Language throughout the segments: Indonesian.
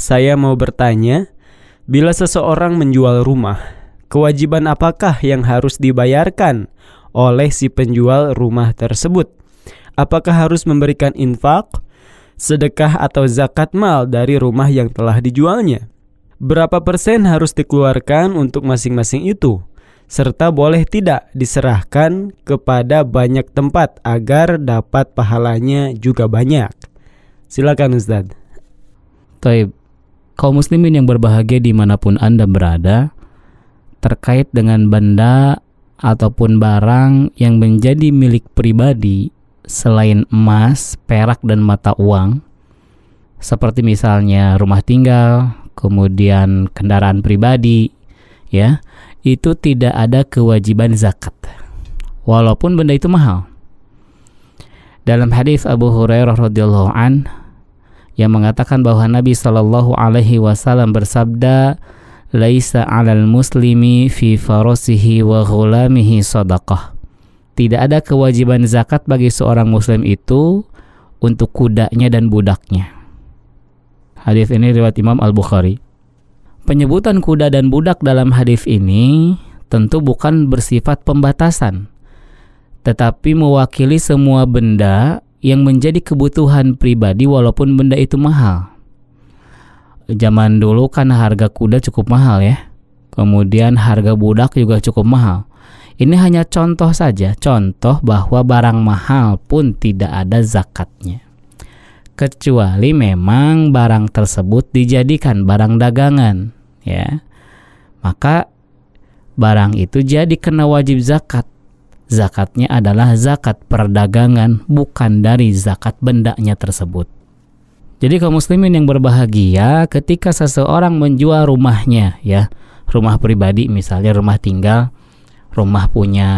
Saya mau bertanya, bila seseorang menjual rumah, kewajiban apakah yang harus dibayarkan oleh si penjual rumah tersebut? Apakah harus memberikan infak, sedekah atau zakat mal dari rumah yang telah dijualnya? Berapa persen harus dikeluarkan untuk masing-masing itu? serta boleh tidak diserahkan kepada banyak tempat agar dapat pahalanya juga banyak. Silakan Ustadz. Taib kaum muslimin yang berbahagia dimanapun Anda berada, terkait dengan benda ataupun barang yang menjadi milik pribadi selain emas, perak, dan mata uang, seperti misalnya rumah tinggal, kemudian kendaraan pribadi, ya, itu tidak ada kewajiban zakat, walaupun benda itu mahal. Dalam hadis Abu Hurairah radhiyallahu an, yang mengatakan bahwa Nabi Shallallahu Alaihi Wasallam bersabda, "Laisa alal muslimi fi farosihi wa ghulamihi sadaqah." Tidak ada kewajiban zakat bagi seorang muslim itu untuk kudanya dan budaknya. Hadis ini riwayat Imam Al-Bukhari. Penyebutan kuda dan budak dalam hadis ini tentu bukan bersifat pembatasan, tetapi mewakili semua benda yang menjadi kebutuhan pribadi walaupun benda itu mahal. Zaman dulu kan harga kuda cukup mahal ya. Kemudian harga budak juga cukup mahal. Ini hanya contoh saja, contoh bahwa barang mahal pun tidak ada zakatnya. Kecuali memang barang tersebut dijadikan barang dagangan, ya. Maka barang itu jadi kena wajib zakat zakatnya adalah zakat perdagangan, bukan dari zakat bendanya tersebut. Jadi kaum muslimin yang berbahagia ketika seseorang menjual rumahnya ya, rumah pribadi misalnya rumah tinggal, rumah punya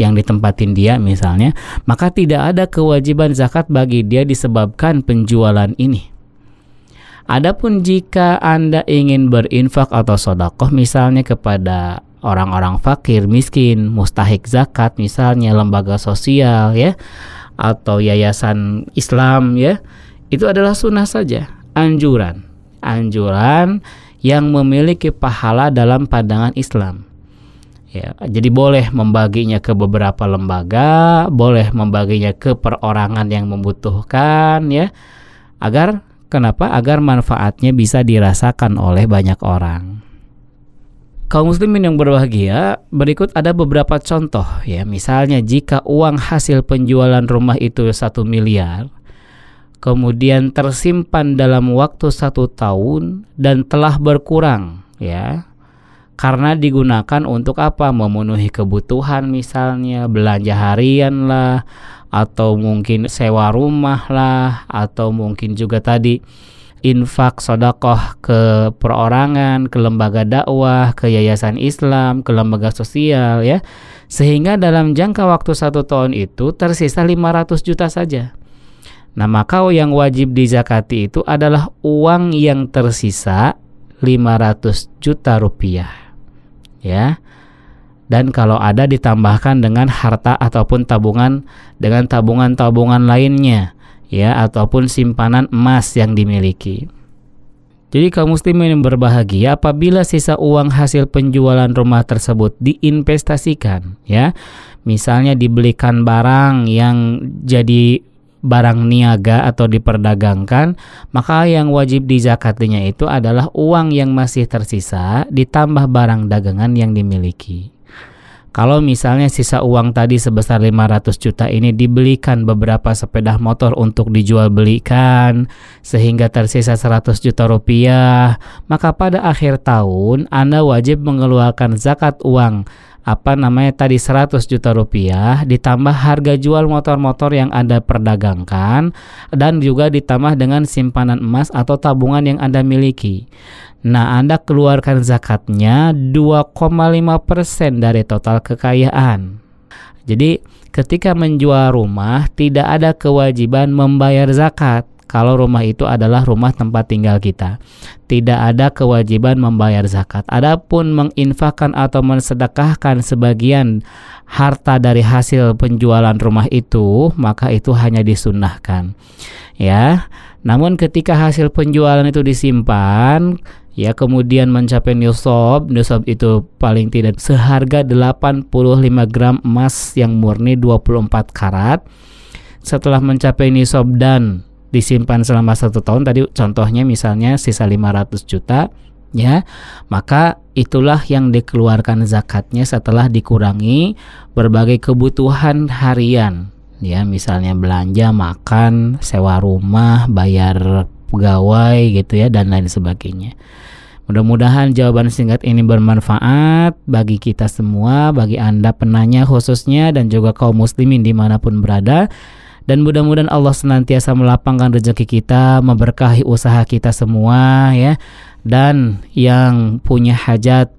yang ditempatin dia misalnya, maka tidak ada kewajiban zakat bagi dia disebabkan penjualan ini. Adapun jika Anda ingin berinfak atau sodakoh misalnya kepada orang-orang fakir, miskin, mustahik zakat misalnya lembaga sosial ya atau yayasan Islam ya. Itu adalah sunnah saja, anjuran. Anjuran yang memiliki pahala dalam pandangan Islam. Ya, jadi boleh membaginya ke beberapa lembaga, boleh membaginya ke perorangan yang membutuhkan ya. Agar kenapa? Agar manfaatnya bisa dirasakan oleh banyak orang. Kaum muslimin yang berbahagia, berikut ada beberapa contoh ya. Misalnya jika uang hasil penjualan rumah itu satu miliar, kemudian tersimpan dalam waktu satu tahun dan telah berkurang ya. Karena digunakan untuk apa? Memenuhi kebutuhan misalnya, belanja harian lah, atau mungkin sewa rumah lah, atau mungkin juga tadi infak, sodakoh ke perorangan, ke lembaga dakwah, ke yayasan Islam, ke lembaga sosial ya. Sehingga dalam jangka waktu satu tahun itu tersisa 500 juta saja. Nah maka yang wajib dizakati itu adalah uang yang tersisa 500 juta rupiah ya dan kalau ada ditambahkan dengan harta ataupun tabungan dengan tabungan-tabungan lainnya ya ataupun simpanan emas yang dimiliki. Jadi kaum muslimin yang berbahagia apabila sisa uang hasil penjualan rumah tersebut diinvestasikan ya. Misalnya dibelikan barang yang jadi barang niaga atau diperdagangkan, maka yang wajib di dizakatinya itu adalah uang yang masih tersisa ditambah barang dagangan yang dimiliki. Kalau misalnya sisa uang tadi sebesar 500 juta ini dibelikan beberapa sepeda motor untuk dijual belikan sehingga tersisa 100 juta rupiah, maka pada akhir tahun Anda wajib mengeluarkan zakat uang apa namanya tadi 100 juta rupiah ditambah harga jual motor-motor yang Anda perdagangkan dan juga ditambah dengan simpanan emas atau tabungan yang Anda miliki. Nah, Anda keluarkan zakatnya 2,5% dari total kekayaan. Jadi, ketika menjual rumah tidak ada kewajiban membayar zakat kalau rumah itu adalah rumah tempat tinggal kita. Tidak ada kewajiban membayar zakat. Adapun menginfakkan atau mensedekahkan sebagian harta dari hasil penjualan rumah itu, maka itu hanya disunahkan. Ya. Namun ketika hasil penjualan itu disimpan, ya kemudian mencapai nusob Nusob itu paling tidak seharga 85 gram emas yang murni 24 karat setelah mencapai nusob dan disimpan selama satu tahun tadi contohnya misalnya sisa 500 juta ya maka itulah yang dikeluarkan zakatnya setelah dikurangi berbagai kebutuhan harian ya misalnya belanja makan sewa rumah bayar pegawai gitu ya dan lain sebagainya. Mudah-mudahan jawaban singkat ini bermanfaat bagi kita semua, bagi Anda penanya khususnya dan juga kaum muslimin dimanapun berada. Dan mudah-mudahan Allah senantiasa melapangkan rezeki kita, memberkahi usaha kita semua ya. Dan yang punya hajat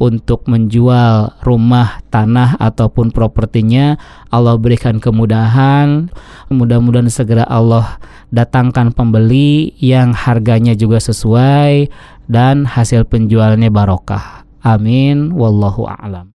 untuk menjual rumah, tanah ataupun propertinya. Allah berikan kemudahan. Mudah-mudahan segera Allah datangkan pembeli yang harganya juga sesuai dan hasil penjualannya barokah. Amin wallahu a'lam.